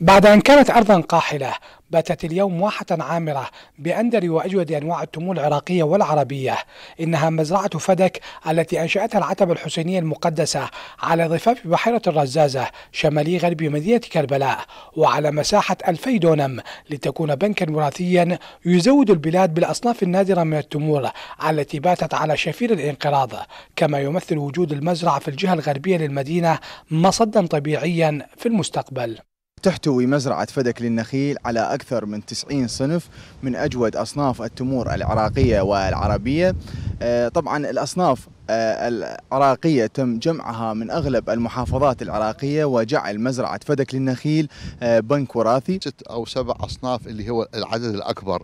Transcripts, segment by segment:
بعد أن كانت أرضا قاحلة باتت اليوم واحة عامرة بأندر وأجود أنواع التمور العراقية والعربية إنها مزرعة فدك التي أنشأتها العتبة الحسينية المقدسة على ضفاف بحيرة الرزازة شمالي غرب مدينة كربلاء وعلى مساحة ألفي دونم لتكون بنكا وراثيا يزود البلاد بالأصناف النادرة من التمور التي باتت على شفير الانقراض كما يمثل وجود المزرعة في الجهة الغربية للمدينة مصدا طبيعيا في المستقبل تحتوي مزرعة فدك للنخيل على أكثر من 90 صنف من أجود أصناف التمور العراقية والعربية آه، طبعا الأصناف آه، العراقية تم جمعها من أغلب المحافظات العراقية وجعل مزرعة فدك للنخيل آه، بنك وراثي ست أو سبع أصناف اللي هو العدد الأكبر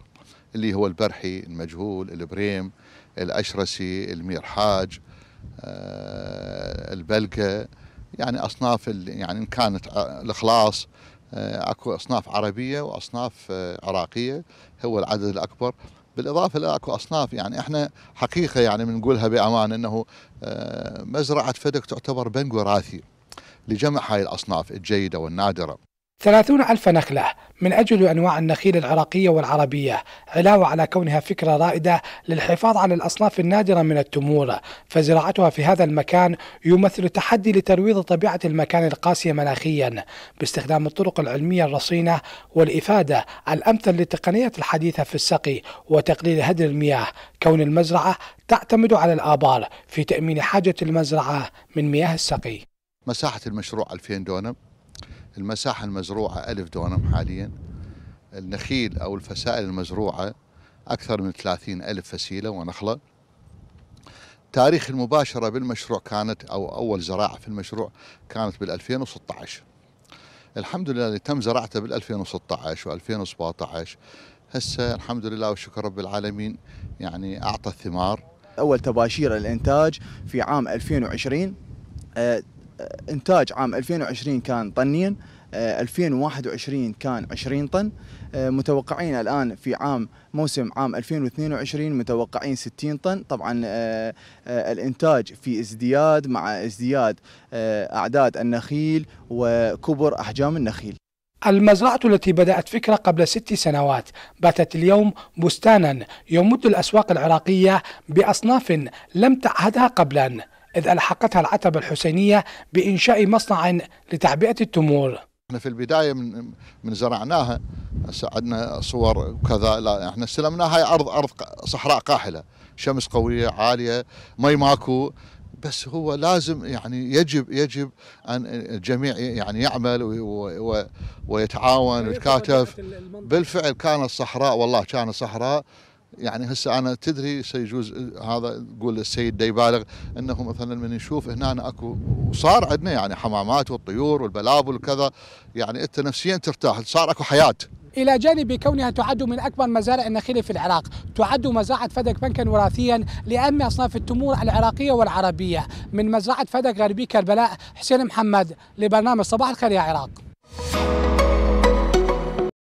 اللي هو البرحي المجهول البريم الأشرسي الميرحاج البلكة يعني اصناف يعني ان كانت الاخلاص آه، اكو اصناف عربيه واصناف آه، عراقيه هو العدد الاكبر بالاضافه الى اكو اصناف يعني احنا حقيقه يعني بنقولها بامان انه آه، مزرعه فدك تعتبر بنك وراثي لجمع هاي الاصناف الجيده والنادره ثلاثون ألف نخلة من أجل أنواع النخيل العراقية والعربية علاوة على كونها فكرة رائدة للحفاظ على الأصناف النادرة من التمور فزراعتها في هذا المكان يمثل تحدي لترويض طبيعة المكان القاسية مناخيا باستخدام الطرق العلمية الرصينة والإفادة الأمثل للتقنيات الحديثة في السقي وتقليل هدر المياه كون المزرعة تعتمد على الآبار في تأمين حاجة المزرعة من مياه السقي مساحة المشروع 2000 دونم المساحة المزروعة ألف دونم حاليا النخيل أو الفسائل المزروعة أكثر من ثلاثين ألف فسيلة ونخلة تاريخ المباشرة بالمشروع كانت أو أول زراعة في المشروع كانت بال 2016 الحمد لله اللي تم زراعته بال 2016 و 2017 هسه الحمد لله والشكر رب العالمين يعني أعطى الثمار أول تباشير الإنتاج في عام 2020 انتاج عام 2020 كان طنين آه، 2021 كان 20 طن آه، متوقعين الان في عام موسم عام 2022 متوقعين 60 طن طبعا آه، الانتاج في ازدياد مع ازدياد اعداد النخيل وكبر احجام النخيل المزرعة التي بدأت فكرة قبل ست سنوات باتت اليوم بستانا يمد الأسواق العراقية بأصناف لم تعهدها قبلا إذ ألحقتها العتبة الحسينية بإنشاء مصنع لتعبئة التمور احنا في البدايه من من زرعناها عندنا صور وكذا لا احنا استلمناها هاي ارض ارض صحراء قاحله شمس قويه عاليه مي ماكو بس هو لازم يعني يجب يجب ان الجميع يعني يعمل ويتعاون يعني ويتكاتف بالفعل كانت صحراء والله كانت صحراء يعني هسه انا تدري سيجوز هذا يقول السيد دا يبالغ انه مثلا من نشوف هنا أنا اكو وصار عندنا يعني حمامات والطيور والبلابل وكذا يعني انت نفسيا ترتاح صار اكو حياه إلى جانب كونها تعد من أكبر مزارع النخيل في العراق تعد مزرعة فدك بنكا وراثيا لأهم أصناف التمور العراقية والعربية من مزرعة فدك غربي كربلاء حسين محمد لبرنامج صباح الخير يا عراق